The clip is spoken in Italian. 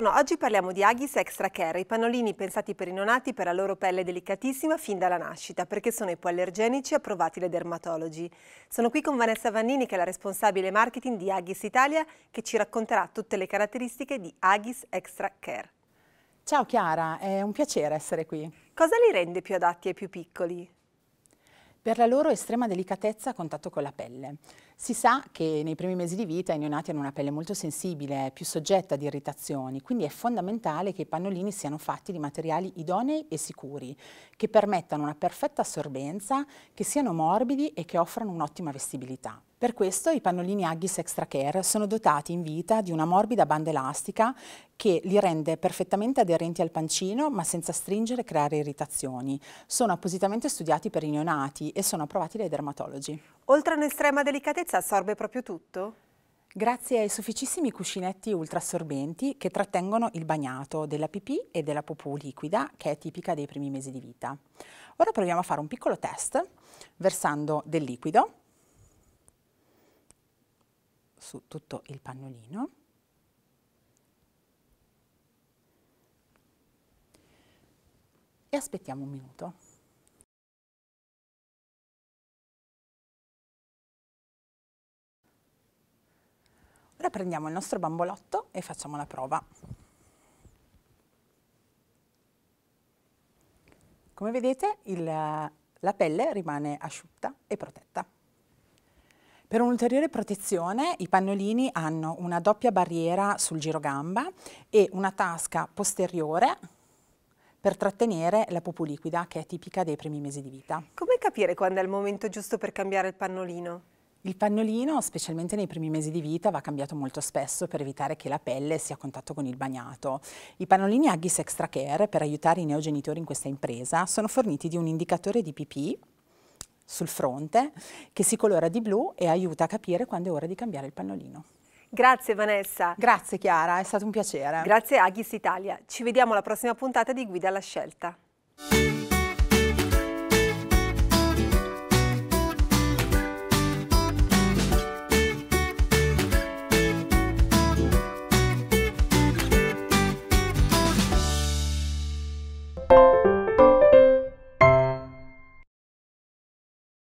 Buongiorno, oggi parliamo di Agis Extra Care, i pannolini pensati per i nonati per la loro pelle delicatissima fin dalla nascita, perché sono ipoallergenici approvati dai dermatologi. Sono qui con Vanessa Vannini, che è la responsabile marketing di Agis Italia, che ci racconterà tutte le caratteristiche di Agis Extra Care. Ciao Chiara, è un piacere essere qui. Cosa li rende più adatti ai più piccoli? per la loro estrema delicatezza a contatto con la pelle. Si sa che nei primi mesi di vita i neonati hanno una pelle molto sensibile, più soggetta ad irritazioni, quindi è fondamentale che i pannolini siano fatti di materiali idonei e sicuri, che permettano una perfetta assorbenza, che siano morbidi e che offrano un'ottima vestibilità. Per questo i pannolini Aggis Extra Care sono dotati in vita di una morbida banda elastica che li rende perfettamente aderenti al pancino ma senza stringere e creare irritazioni. Sono appositamente studiati per i neonati e sono approvati dai dermatologi. Oltre a un'estrema delicatezza assorbe proprio tutto? Grazie ai sofficissimi cuscinetti ultrassorbenti che trattengono il bagnato della pipì e della pupù liquida che è tipica dei primi mesi di vita. Ora proviamo a fare un piccolo test versando del liquido su tutto il pannolino. e aspettiamo un minuto. Ora prendiamo il nostro bambolotto e facciamo la prova. Come vedete il, la pelle rimane asciutta e protetta. Per un'ulteriore protezione i pannolini hanno una doppia barriera sul girogamba e una tasca posteriore per trattenere la liquida che è tipica dei primi mesi di vita. Come capire quando è il momento giusto per cambiare il pannolino? Il pannolino, specialmente nei primi mesi di vita, va cambiato molto spesso per evitare che la pelle sia a contatto con il bagnato. I pannolini Aggis Extra Care, per aiutare i neogenitori in questa impresa, sono forniti di un indicatore di pipì sul fronte che si colora di blu e aiuta a capire quando è ora di cambiare il pannolino. Grazie Vanessa. Grazie Chiara, è stato un piacere. Grazie Aghis Italia. Ci vediamo alla prossima puntata di Guida alla scelta.